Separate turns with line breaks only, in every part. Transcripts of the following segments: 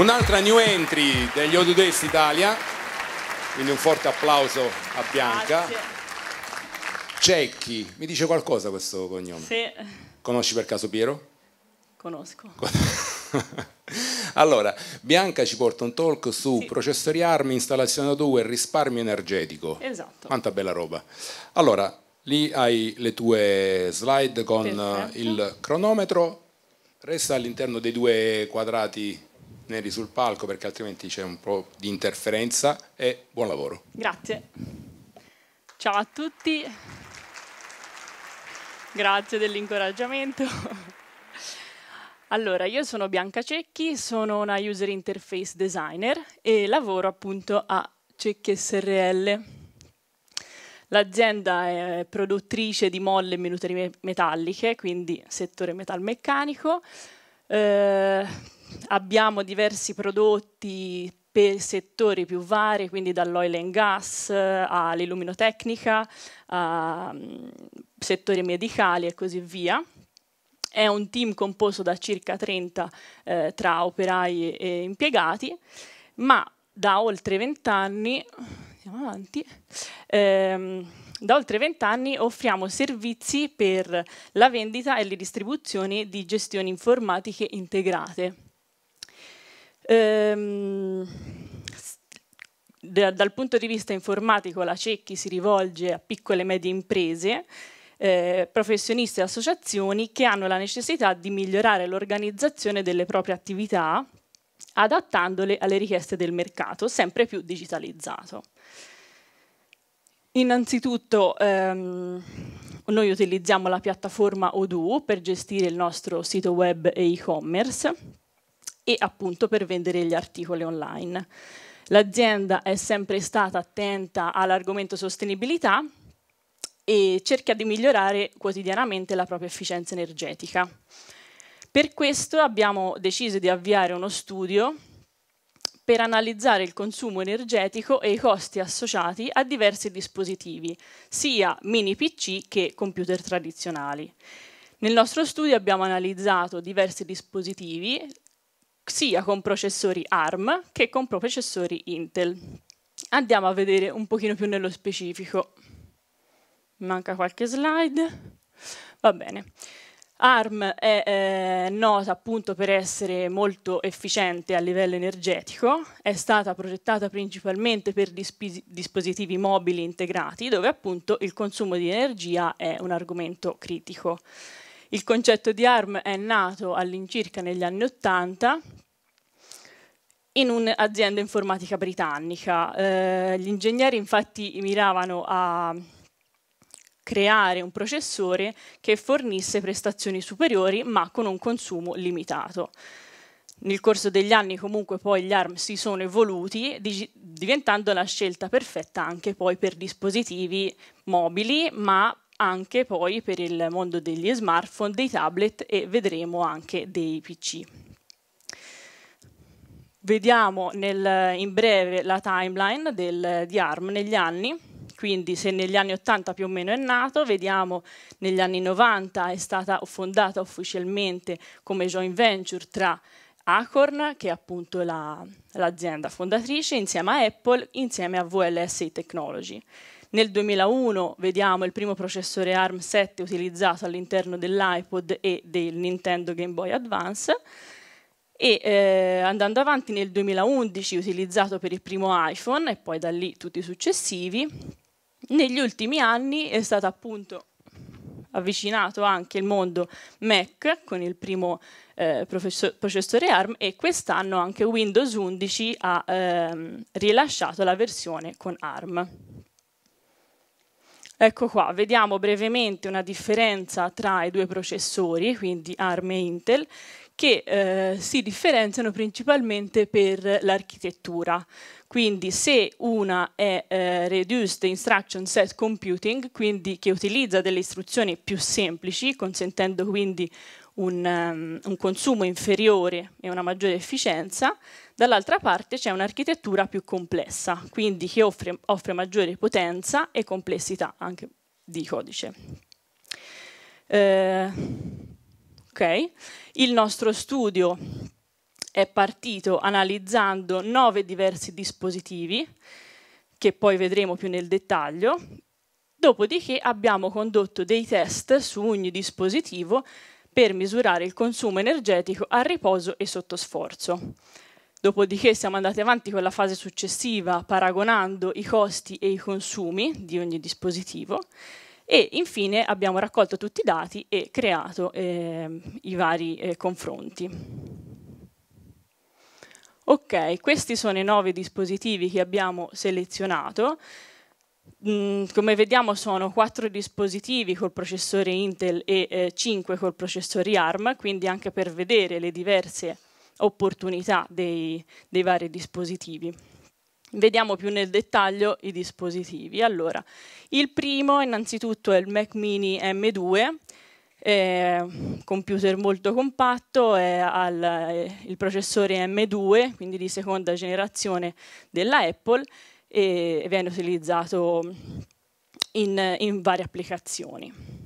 Un'altra new entry degli Odudesi Italia, quindi un forte applauso a Bianca. Cecchi, mi dice qualcosa questo cognome? Sì. Conosci per caso Piero? Conosco. allora, Bianca ci porta un talk su sì. processori armi, installazione 2 risparmio energetico.
Esatto. Quanta
bella roba. Allora, lì hai le tue slide con Perfetto. il cronometro, resta all'interno dei due quadrati neri sul palco perché altrimenti c'è un po' di interferenza e buon lavoro.
Grazie. Ciao a tutti. Grazie dell'incoraggiamento. Allora, io sono Bianca Cecchi, sono una user interface designer e lavoro appunto a Cecchi SRL. L'azienda è produttrice di molle e minuterie metalliche, quindi settore metalmeccanico. Eh, abbiamo diversi prodotti per settori più vari, quindi dall'oil and gas eh, all'illuminotecnica, a ehm, settori medicali e così via. È un team composto da circa 30 eh, tra operai e impiegati, ma da oltre 20 anni, andiamo avanti, ehm, da oltre 20 anni offriamo servizi per la vendita e le distribuzioni di gestioni informatiche integrate Ehm, da, dal punto di vista informatico la CECCHI si rivolge a piccole e medie imprese, eh, professionisti e associazioni che hanno la necessità di migliorare l'organizzazione delle proprie attività adattandole alle richieste del mercato, sempre più digitalizzato. Innanzitutto ehm, noi utilizziamo la piattaforma Odoo per gestire il nostro sito web e e-commerce e appunto per vendere gli articoli online. L'azienda è sempre stata attenta all'argomento sostenibilità e cerca di migliorare quotidianamente la propria efficienza energetica. Per questo abbiamo deciso di avviare uno studio per analizzare il consumo energetico e i costi associati a diversi dispositivi, sia mini PC che computer tradizionali. Nel nostro studio abbiamo analizzato diversi dispositivi sia con processori ARM che con processori Intel. Andiamo a vedere un pochino più nello specifico. Manca qualche slide. Va bene. ARM è eh, nota appunto per essere molto efficiente a livello energetico, è stata progettata principalmente per disp dispositivi mobili integrati dove appunto il consumo di energia è un argomento critico. Il concetto di ARM è nato all'incirca negli anni Ottanta in un'azienda informatica britannica. Eh, gli ingegneri infatti miravano a creare un processore che fornisse prestazioni superiori ma con un consumo limitato. Nel corso degli anni comunque poi gli ARM si sono evoluti diventando la scelta perfetta anche poi per dispositivi mobili ma anche poi per il mondo degli smartphone, dei tablet e vedremo anche dei PC. Vediamo nel, in breve la timeline del, di ARM negli anni, quindi se negli anni 80 più o meno è nato, vediamo negli anni 90 è stata fondata ufficialmente come joint venture tra Acorn, che è appunto l'azienda fondatrice, insieme a Apple, insieme a VLSI Technology. Nel 2001 vediamo il primo processore ARM 7 utilizzato all'interno dell'iPod e del Nintendo Game Boy Advance e eh, andando avanti nel 2011 utilizzato per il primo iPhone e poi da lì tutti i successivi. Negli ultimi anni è stata appunto avvicinato anche il mondo Mac con il primo eh, processore ARM e quest'anno anche Windows 11 ha ehm, rilasciato la versione con ARM. Ecco qua, vediamo brevemente una differenza tra i due processori, quindi ARM e Intel, che eh, si differenziano principalmente per l'architettura. Quindi se una è eh, Reduced Instruction Set Computing, quindi che utilizza delle istruzioni più semplici, consentendo quindi un, um, un consumo inferiore e una maggiore efficienza, dall'altra parte c'è un'architettura più complessa, quindi che offre, offre maggiore potenza e complessità anche di codice. Eh, Okay? Il nostro studio è partito analizzando nove diversi dispositivi, che poi vedremo più nel dettaglio, dopodiché abbiamo condotto dei test su ogni dispositivo per misurare il consumo energetico a riposo e sotto sforzo. Dopodiché siamo andati avanti con la fase successiva paragonando i costi e i consumi di ogni dispositivo e infine abbiamo raccolto tutti i dati e creato eh, i vari eh, confronti. Ok, questi sono i nove dispositivi che abbiamo selezionato. Mm, come vediamo sono quattro dispositivi col processore Intel e eh, col processore ARM, quindi anche per vedere le diverse opportunità dei, dei vari dispositivi. Vediamo più nel dettaglio i dispositivi. Allora, il primo innanzitutto è il Mac Mini M2, eh, computer molto compatto, è al, eh, il processore M2, quindi di seconda generazione della Apple, e viene utilizzato in, in varie applicazioni.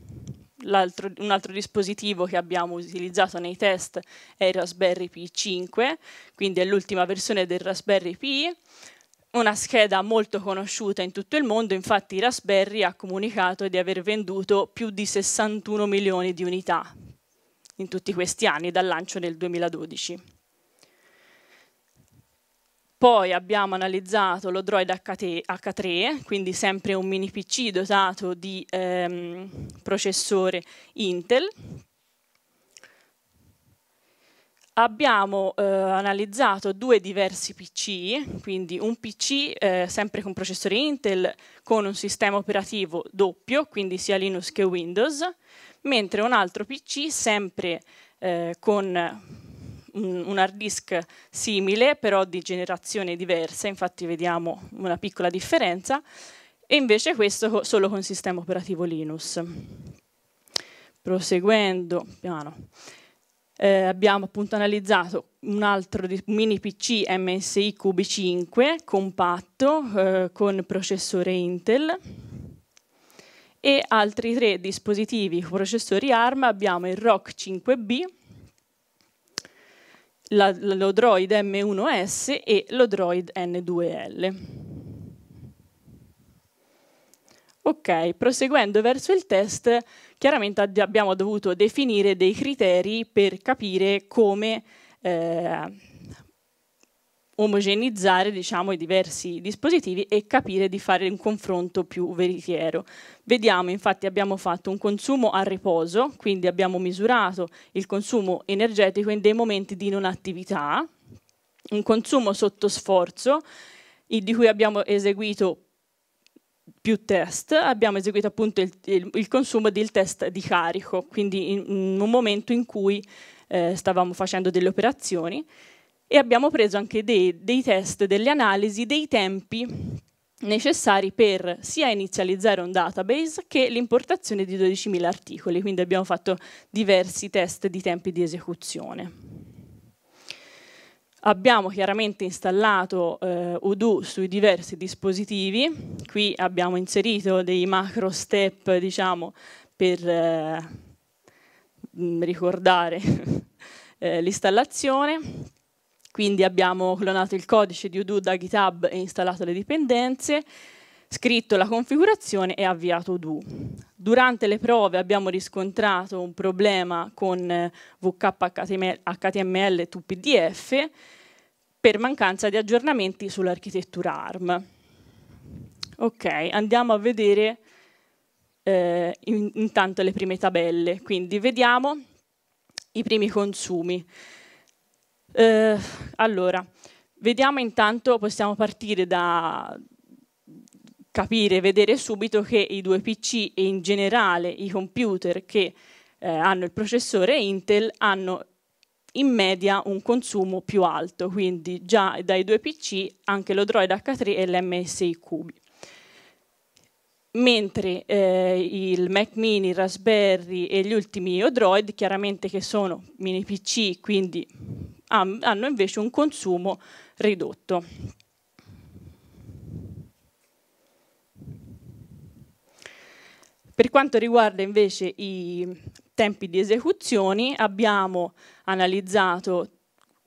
Altro, un altro dispositivo che abbiamo utilizzato nei test è il Raspberry Pi 5, quindi è l'ultima versione del Raspberry Pi, una scheda molto conosciuta in tutto il mondo, infatti Raspberry ha comunicato di aver venduto più di 61 milioni di unità in tutti questi anni dal lancio nel 2012. Poi abbiamo analizzato lo Droid H3, quindi sempre un mini PC dotato di ehm, processore Intel, abbiamo eh, analizzato due diversi PC, quindi un PC eh, sempre con processore Intel con un sistema operativo doppio, quindi sia Linux che Windows, mentre un altro PC sempre eh, con un, un hard disk simile, però di generazione diversa, infatti vediamo una piccola differenza, e invece questo solo con sistema operativo Linux. Proseguendo piano eh, abbiamo appunto analizzato un altro mini PC MSI Cube 5 compatto eh, con processore Intel e altri tre dispositivi con processori ARM abbiamo il ROC 5B, la, Droid M1S e lo Droid N2L. Ok, proseguendo verso il test chiaramente abbiamo dovuto definire dei criteri per capire come eh, omogenizzare diciamo, i diversi dispositivi e capire di fare un confronto più veritiero. Vediamo, infatti abbiamo fatto un consumo a riposo, quindi abbiamo misurato il consumo energetico in dei momenti di non attività, un consumo sotto sforzo, di cui abbiamo eseguito più test, abbiamo eseguito appunto il, il, il consumo del test di carico, quindi in, in un momento in cui eh, stavamo facendo delle operazioni e abbiamo preso anche dei, dei test, delle analisi, dei tempi necessari per sia inizializzare un database che l'importazione di 12.000 articoli, quindi abbiamo fatto diversi test di tempi di esecuzione. Abbiamo chiaramente installato eh, Odoo sui diversi dispositivi, qui abbiamo inserito dei macro step diciamo, per eh, ricordare eh, l'installazione, quindi abbiamo clonato il codice di Udo da GitHub e installato le dipendenze, scritto la configurazione e avviato do. Durante le prove abbiamo riscontrato un problema con eh, VKHTML HTML to PDF per mancanza di aggiornamenti sull'architettura ARM. Ok, andiamo a vedere eh, in, intanto le prime tabelle, quindi vediamo i primi consumi. Eh, allora, vediamo intanto, possiamo partire da, capire, vedere subito che i due PC e in generale i computer che eh, hanno il processore Intel hanno in media un consumo più alto, quindi già dai due PC anche l'Odroid H3 e l'MSI Cubi. Mentre eh, il Mac mini, il Raspberry e gli ultimi Odroid, chiaramente che sono mini PC, quindi hanno invece un consumo ridotto. Per quanto riguarda invece i tempi di esecuzione, abbiamo analizzato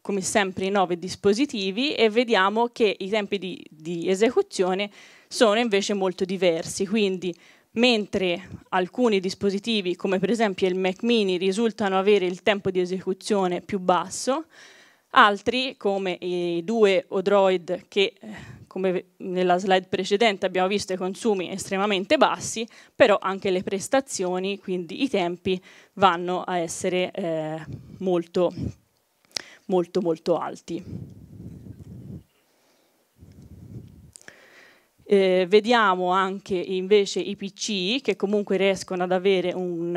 come sempre i nove dispositivi e vediamo che i tempi di, di esecuzione sono invece molto diversi, quindi mentre alcuni dispositivi come per esempio il Mac mini risultano avere il tempo di esecuzione più basso, altri come i due Odroid che eh, come nella slide precedente abbiamo visto i consumi estremamente bassi, però anche le prestazioni, quindi i tempi, vanno a essere eh, molto, molto, molto alti. Eh, vediamo anche invece i PC che comunque riescono ad avere un,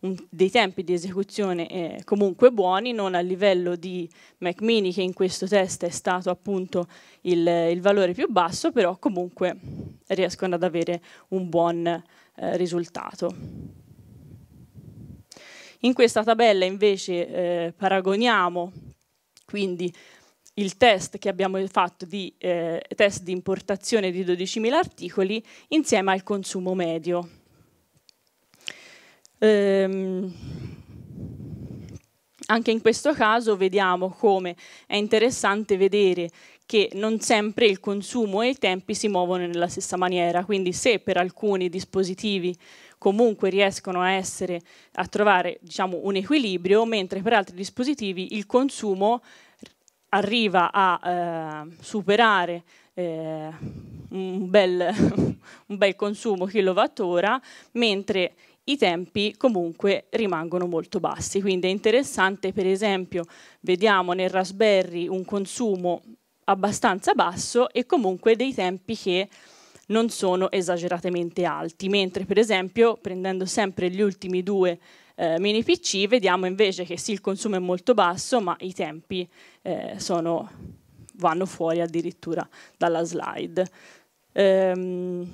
un, dei tempi di esecuzione eh, comunque buoni, non a livello di Mac mini che in questo test è stato appunto il, il valore più basso, però comunque riescono ad avere un buon eh, risultato. In questa tabella invece eh, paragoniamo quindi il test che abbiamo fatto di eh, test di importazione di 12.000 articoli insieme al consumo medio. Ehm, anche in questo caso vediamo come è interessante vedere che non sempre il consumo e i tempi si muovono nella stessa maniera, quindi se per alcuni dispositivi comunque riescono a, essere, a trovare diciamo, un equilibrio, mentre per altri dispositivi il consumo arriva a eh, superare eh, un, bel, un bel consumo kilowattora, mentre i tempi comunque rimangono molto bassi. Quindi è interessante, per esempio, vediamo nel Raspberry un consumo abbastanza basso e comunque dei tempi che non sono esageratamente alti, mentre per esempio prendendo sempre gli ultimi due eh, mini PC, vediamo invece che sì, il consumo è molto basso, ma i tempi eh, sono, vanno fuori addirittura dalla slide. Ehm,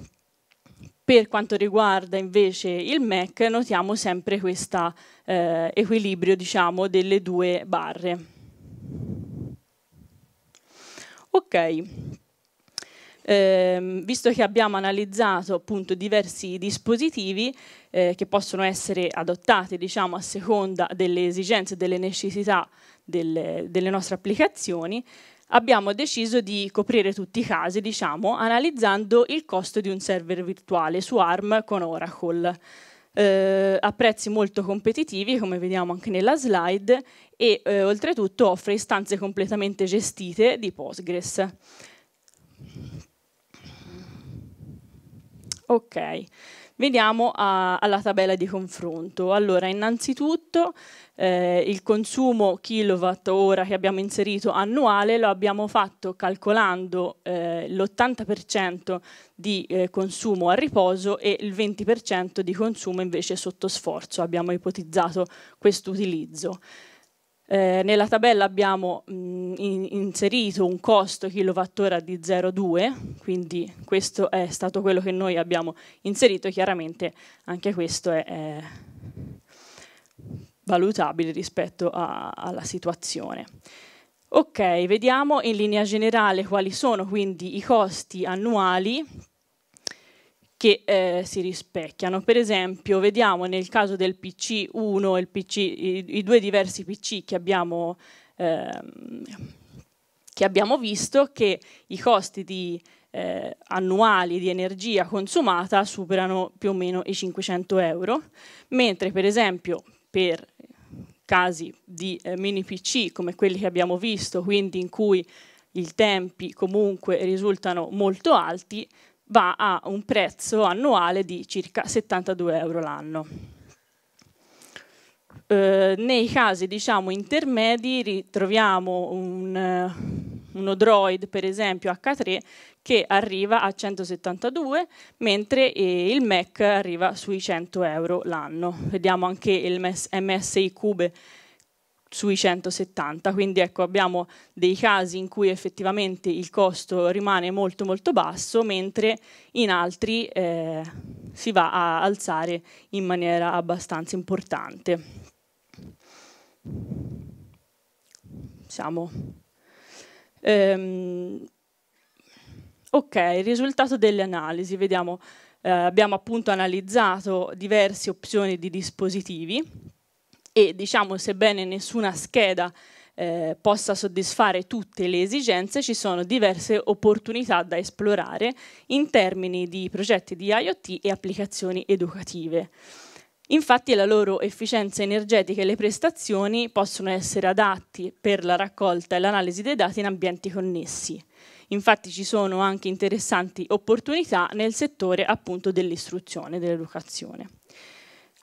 per quanto riguarda invece il Mac, notiamo sempre questo eh, equilibrio diciamo, delle due barre. Ok eh, visto che abbiamo analizzato appunto diversi dispositivi eh, che possono essere adottati diciamo, a seconda delle esigenze e delle necessità delle, delle nostre applicazioni, abbiamo deciso di coprire tutti i casi, diciamo, analizzando il costo di un server virtuale su ARM con Oracle. Eh, a prezzi molto competitivi, come vediamo anche nella slide, e eh, oltretutto offre istanze completamente gestite di Postgres. Ok, veniamo a, ah, alla tabella di confronto. Allora, innanzitutto eh, il consumo kilowatt ora che abbiamo inserito annuale lo abbiamo fatto calcolando eh, l'80% di eh, consumo a riposo e il 20% di consumo invece sotto sforzo. Abbiamo ipotizzato questo utilizzo. Eh, nella tabella abbiamo mh, in, inserito un costo kilowattora di 0,2, quindi questo è stato quello che noi abbiamo inserito, chiaramente anche questo è, è valutabile rispetto a, alla situazione. Ok, vediamo in linea generale quali sono quindi i costi annuali che eh, si rispecchiano. Per esempio, vediamo nel caso del PC1 e i, i, due diversi PC che abbiamo, ehm, che abbiamo, visto che i costi di, eh, annuali di energia consumata superano più o meno i 500 euro, mentre per esempio per casi di eh, mini PC come quelli che abbiamo visto, quindi in cui i tempi comunque risultano molto alti, va a un prezzo annuale di circa 72 euro l'anno. Eh, nei casi diciamo, intermedi ritroviamo un, eh, uno Droid, per esempio H3, che arriva a 172, mentre eh, il Mac arriva sui 100 euro l'anno. Vediamo anche il MSI Cube sui 170, quindi ecco, abbiamo dei casi in cui effettivamente il costo rimane molto molto basso, mentre in altri eh, si va a alzare in maniera abbastanza importante. Siamo. Ehm, ok, il risultato delle analisi, vediamo, eh, abbiamo appunto analizzato diverse opzioni di dispositivi, e diciamo sebbene nessuna scheda eh, possa soddisfare tutte le esigenze, ci sono diverse opportunità da esplorare in termini di progetti di IoT e applicazioni educative. Infatti la loro efficienza energetica e le prestazioni possono essere adatti per la raccolta e l'analisi dei dati in ambienti connessi. Infatti ci sono anche interessanti opportunità nel settore appunto dell'istruzione, dell'educazione.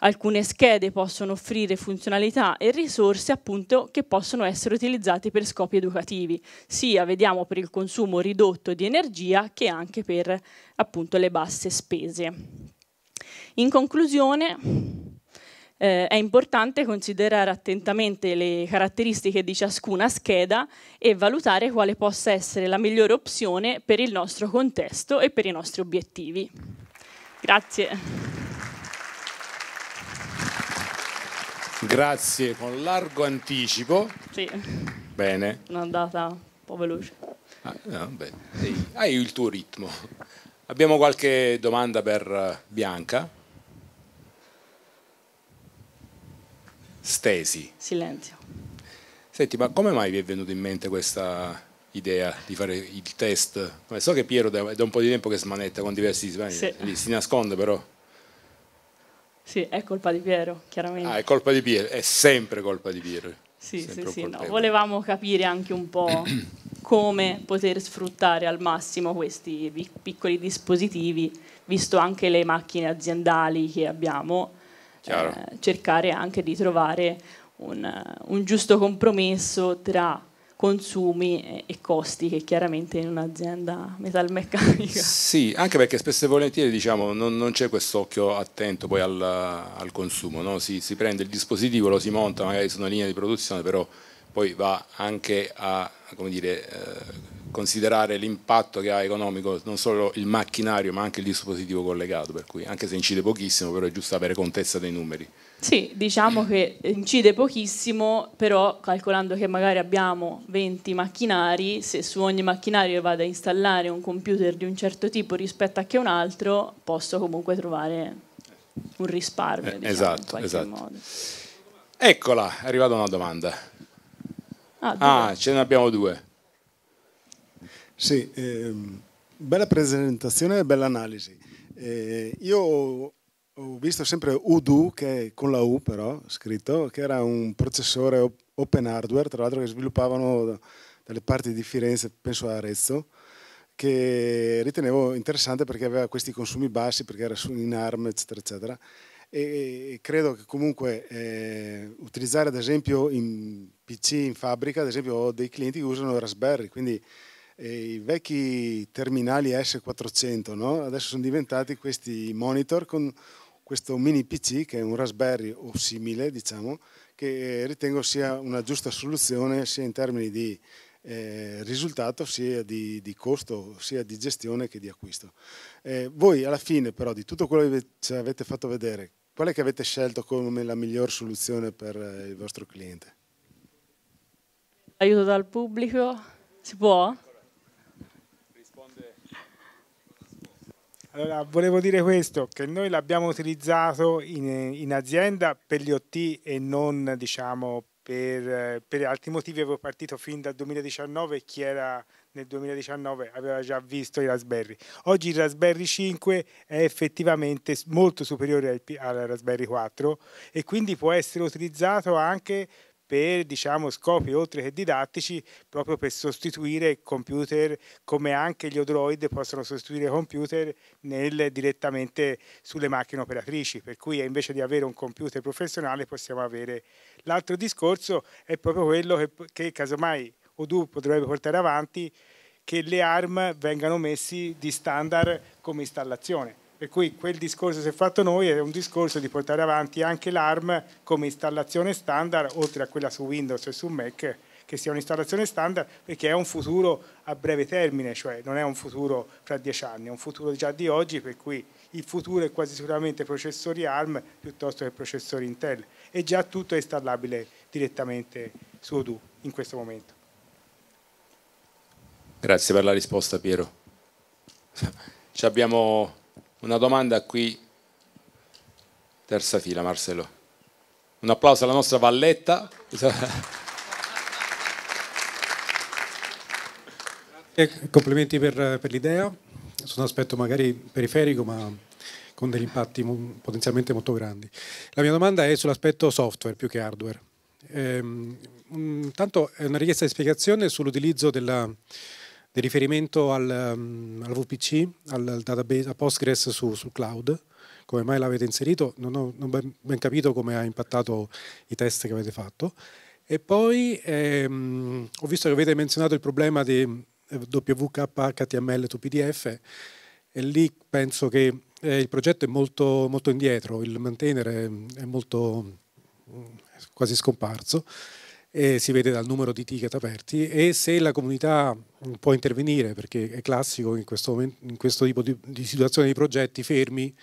Alcune schede possono offrire funzionalità e risorse appunto che possono essere utilizzate per scopi educativi, sia vediamo per il consumo ridotto di energia che anche per appunto le basse spese. In conclusione, eh, è importante considerare attentamente le caratteristiche di ciascuna scheda e valutare quale possa essere la migliore opzione per il nostro contesto e per i nostri obiettivi. Grazie.
Grazie, con largo anticipo. Sì. Bene.
Un'andata un po' veloce.
Ah, no, sì. Hai il tuo ritmo. Abbiamo qualche domanda per eh, Bianca? Stesi.
Silenzio.
Senti, ma come mai vi è venuta in mente questa idea di fare il test? So che Piero è da un po' di tempo che smanetta con diversi... Sì. si nasconde però.
Sì, è colpa di Piero, chiaramente. Ah, è
colpa di Piero, è sempre colpa di Piero. Sì, sempre sì, sì. No.
Volevamo capire anche un po' come poter sfruttare al massimo questi piccoli dispositivi, visto anche le macchine aziendali che abbiamo, eh, cercare anche di trovare un, un giusto compromesso tra consumi e costi che chiaramente in un'azienda metalmeccanica.
Sì, anche perché spesso e volentieri diciamo, non, non c'è quest'occhio attento poi al, al consumo, no? si, si, prende il dispositivo, lo si monta magari su una linea di produzione, però poi va anche a dire, eh, considerare l'impatto che ha economico non solo il macchinario ma anche il dispositivo collegato, per cui anche se incide pochissimo, però è giusto avere contezza dei numeri.
Sì, diciamo che incide pochissimo, però calcolando che magari abbiamo 20 macchinari, se su ogni macchinario vado a installare un computer di un certo tipo rispetto a che un altro, posso comunque trovare un risparmio. Eh, diciamo, esatto, esatto. Modo.
Eccola, è arrivata una domanda. Ah, ah ce ne abbiamo due. Sì, ehm,
bella presentazione e bella analisi. Eh, io ho visto sempre Udu, che è con la U però, scritto, che era un processore open hardware, tra l'altro che sviluppavano dalle parti di Firenze, penso a Arezzo, che ritenevo interessante perché aveva questi consumi bassi, perché era in ARM, eccetera, eccetera. E credo che comunque eh, utilizzare ad esempio in PC in fabbrica, ad esempio ho dei clienti che usano Raspberry, quindi eh, i vecchi terminali S400, no? adesso sono diventati questi monitor con questo mini PC che è un Raspberry o simile, diciamo, che eh, ritengo sia una giusta soluzione sia in termini di eh, risultato sia di, di, costo, sia di gestione che di acquisto. Eh, voi alla fine però di tutto quello che ci cioè, avete fatto vedere, qual è che avete scelto come la miglior soluzione per eh, il vostro cliente?
Aiuto dal pubblico, si può?
Allora, volevo dire questo, che noi l'abbiamo utilizzato in, in azienda per gli OT e non diciamo, per, per, altri motivi avevo partito fin dal 2019, e chi era nel 2019 aveva già visto i Raspberry. Oggi il Raspberry 5 è effettivamente molto superiore al, al Raspberry 4 e quindi può essere utilizzato anche per diciamo, scopi oltre che didattici, proprio per sostituire computer, come anche gli Odroid possono sostituire computer nel, direttamente sulle macchine operatrici, per cui invece di avere un computer professionale possiamo avere. L'altro discorso è proprio quello che, che casomai Odoo potrebbe portare avanti, che le ARM vengano messi di standard come installazione per cui quel discorso che si è fatto noi è un discorso di portare avanti anche l'ARM come installazione standard, oltre a quella su Windows e su Mac, che sia un'installazione standard perché è un futuro a breve termine, cioè non è un futuro fra dieci anni, è un futuro già di oggi, per cui il futuro è quasi sicuramente processori ARM piuttosto che processori Intel e già tutto è installabile direttamente su Odoo in questo momento.
Grazie per la risposta Piero. Ci abbiamo una domanda qui, terza fila, Marcello. Un applauso alla nostra Valletta. Grazie,
complimenti per, per l'idea, su un aspetto magari periferico ma con degli impatti potenzialmente molto grandi. La mia domanda è sull'aspetto software più che hardware. Ehm, tanto è una richiesta di spiegazione sull'utilizzo della, di riferimento al, um, al VPC, al, al, database, a Postgres su, sul cloud. Come mai l'avete inserito? Non ho, non ben, ben capito come ha impattato i test che avete fatto. E poi ehm, ho visto che avete menzionato il problema di eh, WKHTML to PDF e lì penso che eh, il progetto è molto, molto indietro, il maintainer è, è molto mm, quasi scomparso eh, si vede dal numero di ticket aperti e se la comunità mm, può intervenire, perché è classico in questo, momento, in questo tipo di, di, situazione di progetti fermi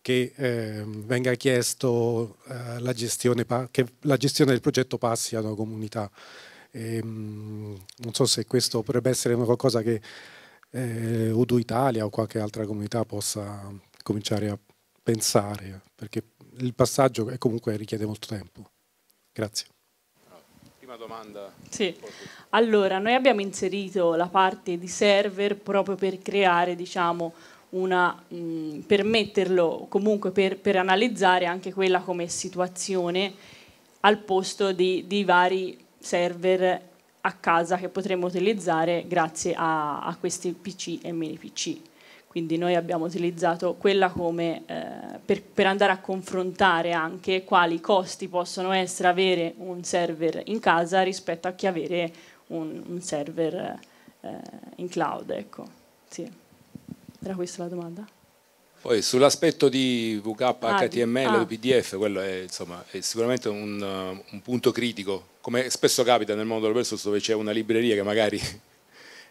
che eh, venga chiesto eh, la, gestione, che la gestione del progetto passi ad una comunità. E, ehm, mh, non so se questo potrebbe essere qualcosa che eh, Udo Italia o qualche altra comunità possa cominciare a pensare, perché il passaggio comunque richiede molto tempo. Grazie
una domanda.
Sì, allora noi abbiamo inserito la parte di server proprio per creare, diciamo, una, mh, mm, per metterlo comunque per, per, analizzare anche quella come situazione al posto di, di vari server a casa che potremmo utilizzare grazie a, a questi PC e mini PC quindi noi abbiamo utilizzato quella come, eh, per, per, andare a confrontare anche quali costi possono essere avere un server in casa rispetto a chi avere un, un server eh, in cloud. Ecco. Sì. Era questa la domanda?
Poi sull'aspetto di VK, ah, HTML, ah. PDF, quello è, insomma, è sicuramente un, un, punto critico, come spesso capita nel mondo dell'open source dove c'è una libreria che magari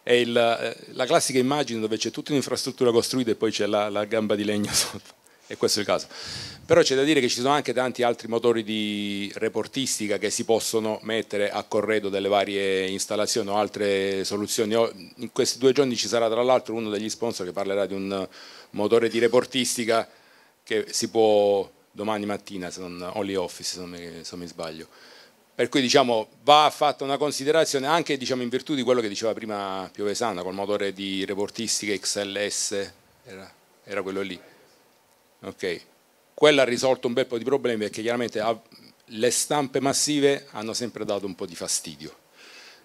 è il, eh, la classica immagine dove c'è tutta un'infrastruttura costruita e poi c'è la, la gamba di legno sotto e questo è il caso. Però c'è da dire che ci sono anche tanti altri motori di reportistica che si possono mettere a corredo delle varie installazioni o altre soluzioni. In questi due giorni ci sarà tra l'altro uno degli sponsor che parlerà di un eh, motore di reportistica che si può domani mattina, se non, Only Office se non mi, se non mi sbaglio. Per cui diciamo, va fatta una considerazione anche diciamo, in virtù di quello che diceva prima Piovesana col motore di reportistica XLS, era, era quello lì. Okay. Quello ha risolto un bel po' di problemi perché chiaramente le stampe massive hanno sempre dato un po' di fastidio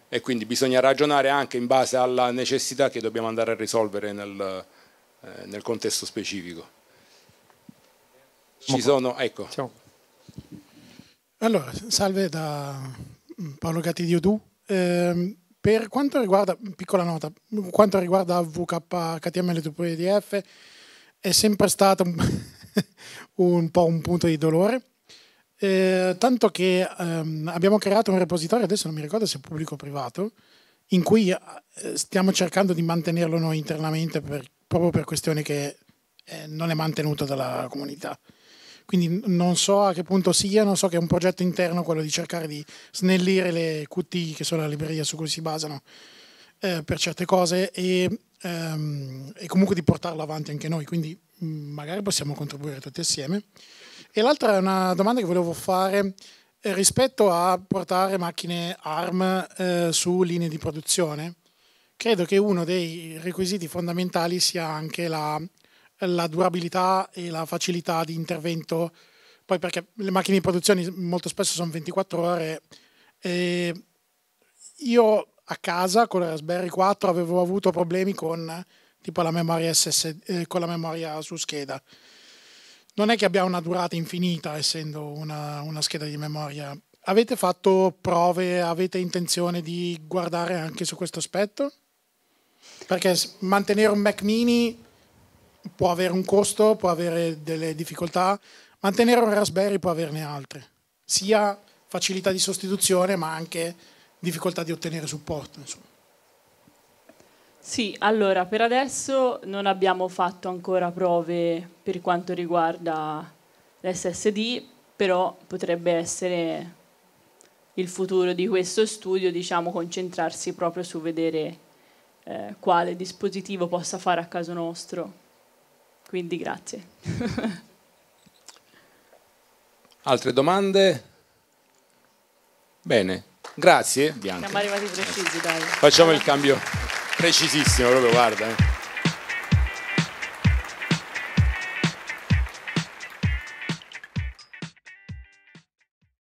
e quindi bisogna ragionare anche in base alla necessità che dobbiamo andare a risolvere nel, eh, nel contesto specifico. Ci sono, ecco. Ciao.
Allora, salve da mm, Paolo Gatti di Udu. Eh, per quanto riguarda, piccola nota, quanto riguarda VK html PDF, è sempre stato un, un po' un punto di dolore. Eh, tanto che ehm, abbiamo creato un repository, adesso non mi ricordo se è pubblico o privato, in cui eh, stiamo cercando di mantenerlo noi internamente per, proprio per questioni che eh, non è mantenuto dalla comunità quindi non so a che punto sia, non so che è un progetto interno quello di cercare di snellire le QT che sono la libreria su cui si basano eh, per certe cose e, ehm, e, comunque di portarlo avanti anche noi, quindi mh, mm, magari possiamo contribuire tutti assieme. E l'altra è una domanda che volevo fare eh, rispetto a portare macchine ARM eh, su linee di produzione. Credo che uno dei requisiti fondamentali sia anche la la durabilità e la facilità di intervento, poi perché le macchine di produzione molto spesso sono 24 ore. E io a casa con la Raspberry 4 avevo avuto problemi con tipo la memoria SSD, eh, con la memoria su scheda. Non è che abbia una durata infinita, essendo una, una scheda di memoria. Avete fatto prove? Avete intenzione di guardare anche su questo aspetto? Perché mantenere un Mac mini può avere un costo, può avere delle difficoltà, mantenere un Raspberry può averne altre, sia facilità di sostituzione ma anche difficoltà di ottenere supporto. Insomma.
Sì, allora per adesso non abbiamo fatto ancora prove per quanto riguarda l'SSD, però potrebbe essere il futuro di questo studio, diciamo, concentrarsi proprio su vedere eh, quale dispositivo possa fare a caso nostro. Quindi grazie.
Altre domande? Bene, grazie Bianca. Siamo
arrivati precisi, dai.
Facciamo il cambio precisissimo, proprio guarda. Eh.